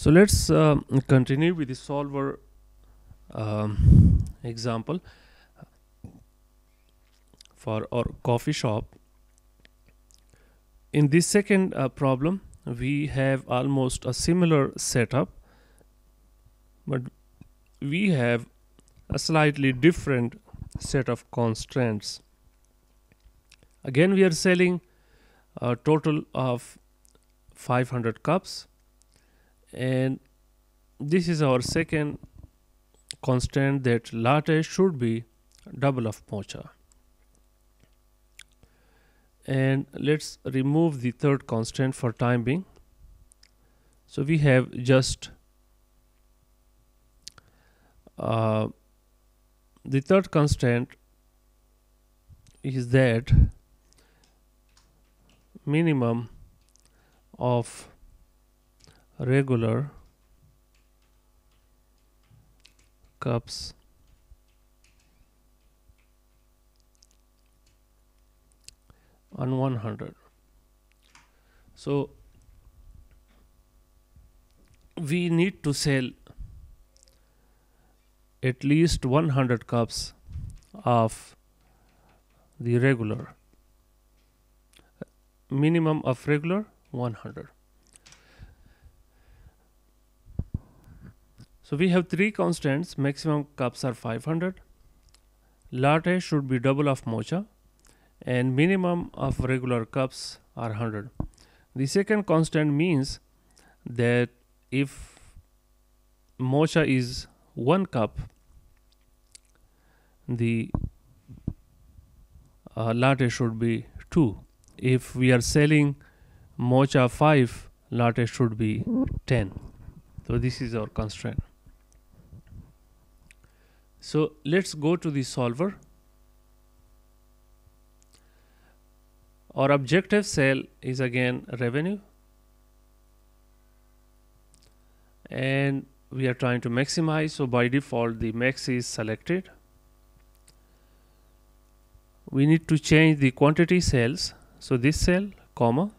So let's uh, continue with the solver um, example for our coffee shop. In this second uh, problem, we have almost a similar setup, but we have a slightly different set of constraints. Again, we are selling a total of 500 cups and this is our second constant that latte should be double of mocha and let's remove the third constant for time being so we have just uh, the third constant is that minimum of regular cups on 100 so we need to sell at least 100 cups of the regular minimum of regular 100 So we have three constants, maximum cups are 500, latte should be double of mocha and minimum of regular cups are 100. The second constant means that if mocha is one cup, the uh, latte should be two. If we are selling mocha five, latte should be 10. So this is our constraint. So let's go to the solver. Our objective cell is again revenue. And we are trying to maximize. So by default, the max is selected. We need to change the quantity cells. So this cell, comma,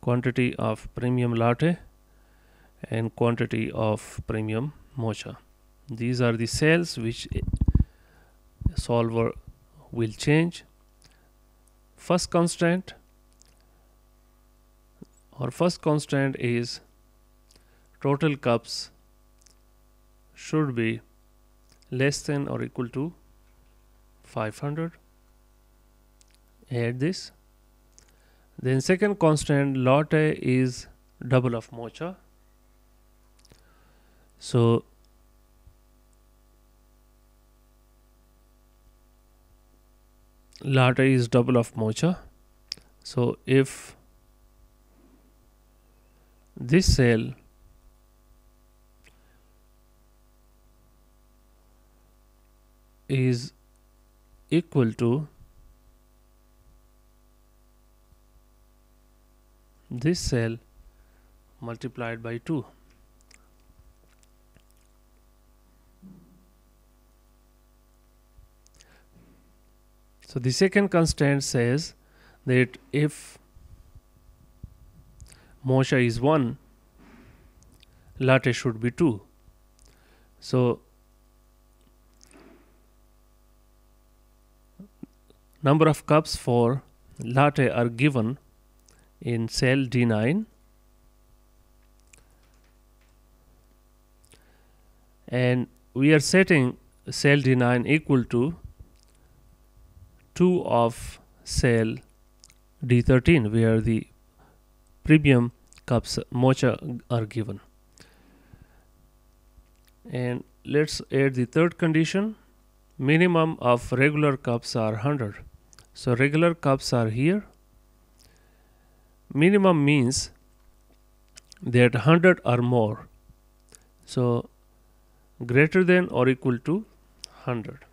quantity of premium latte and quantity of premium mocha these are the cells which solver will change first constant our first constant is total cups should be less than or equal to 500 add this then second constant latte is double of mocha so Latter is double of Mocha. So if this cell is equal to this cell multiplied by 2 So the second constraint says that if Moshe is 1, latte should be 2. So number of cups for latte are given in cell D9 and we are setting cell D9 equal to 2 of cell D13 where the premium cups mocha are given. And let's add the third condition minimum of regular cups are 100 so regular cups are here minimum means that 100 or more so greater than or equal to 100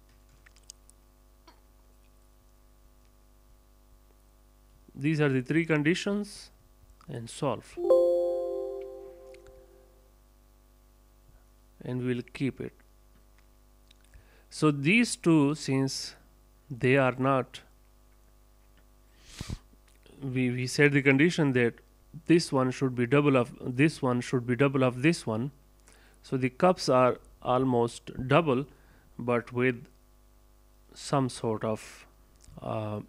these are the three conditions and solve and we will keep it so these two since they are not we, we set the condition that this one should be double of this one should be double of this one so the cups are almost double but with some sort of uh,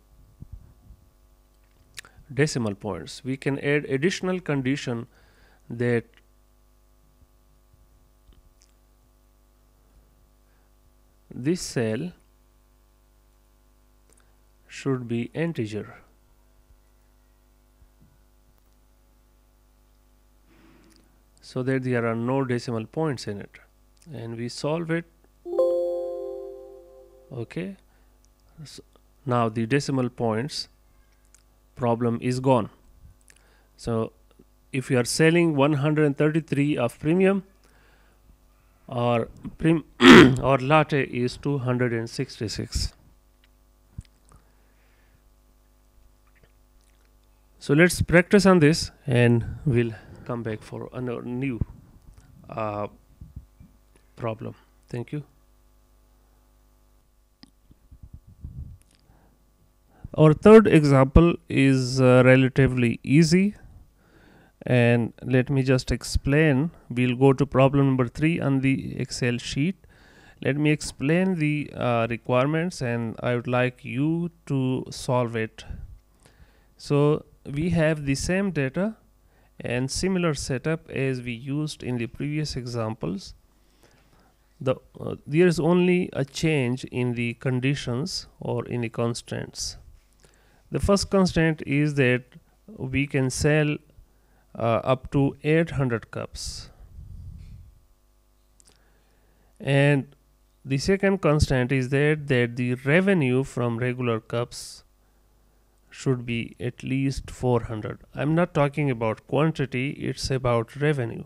decimal points. We can add additional condition that this cell should be integer. so that there are no decimal points in it and we solve it okay so now the decimal points problem is gone. So if you are selling 133 of premium or prim or latte is 266. So let's practice on this and we'll come back for a new uh, problem. Thank you. Our third example is uh, relatively easy and let me just explain we'll go to problem number three on the excel sheet let me explain the uh, requirements and i would like you to solve it so we have the same data and similar setup as we used in the previous examples the uh, there is only a change in the conditions or in the constraints. The first constraint is that we can sell uh, up to 800 cups. And the second constant is that, that the revenue from regular cups should be at least 400. I'm not talking about quantity, it's about revenue.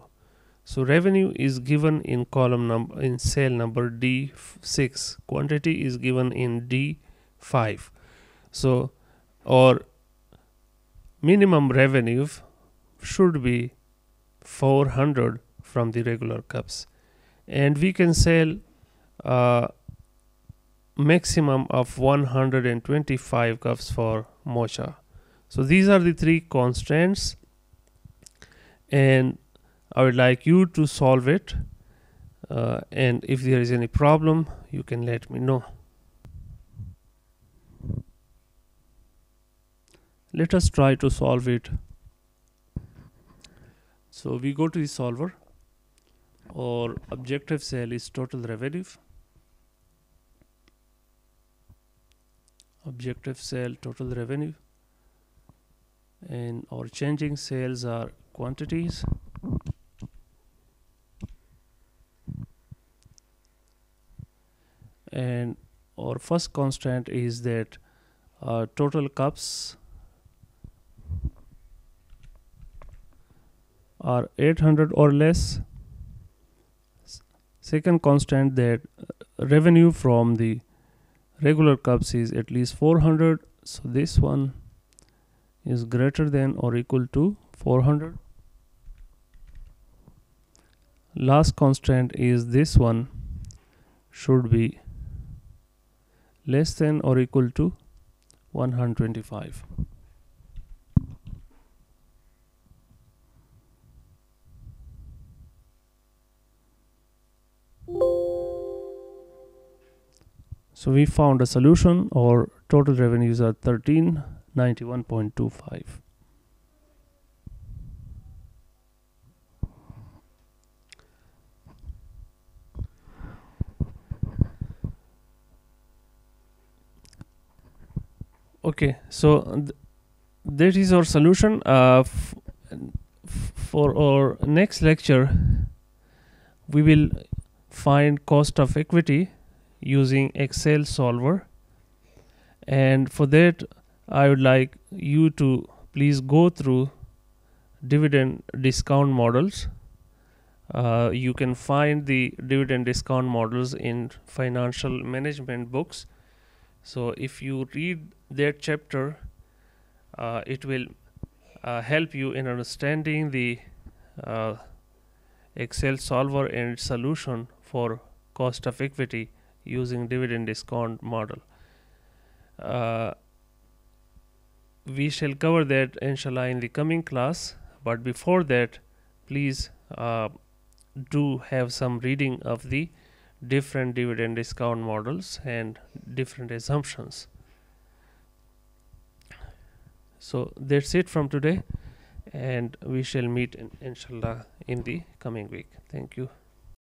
So revenue is given in column number in cell number D6. Quantity is given in D5. So or minimum revenue should be 400 from the regular cups and we can sell uh, maximum of 125 cups for mocha so these are the three constraints and I would like you to solve it uh, and if there is any problem you can let me know let us try to solve it so we go to the solver Our objective cell is total revenue objective cell total revenue and our changing sales are quantities and our first constraint is that uh, total cups are 800 or less second constant that uh, revenue from the regular cups is at least 400 so this one is greater than or equal to 400 last constant is this one should be less than or equal to 125 So we found a solution or total revenues are 1391.25. Okay, so th that is our solution uh, for our next lecture we will find cost of equity using Excel solver and for that I would like you to please go through dividend discount models uh, you can find the dividend discount models in financial management books so if you read that chapter uh, it will uh, help you in understanding the uh, excel solver and solution for cost of equity using dividend discount model. Uh, we shall cover that inshallah in the coming class but before that please uh, do have some reading of the different dividend discount models and different assumptions so that's it from today and we shall meet in, inshallah in the coming week thank you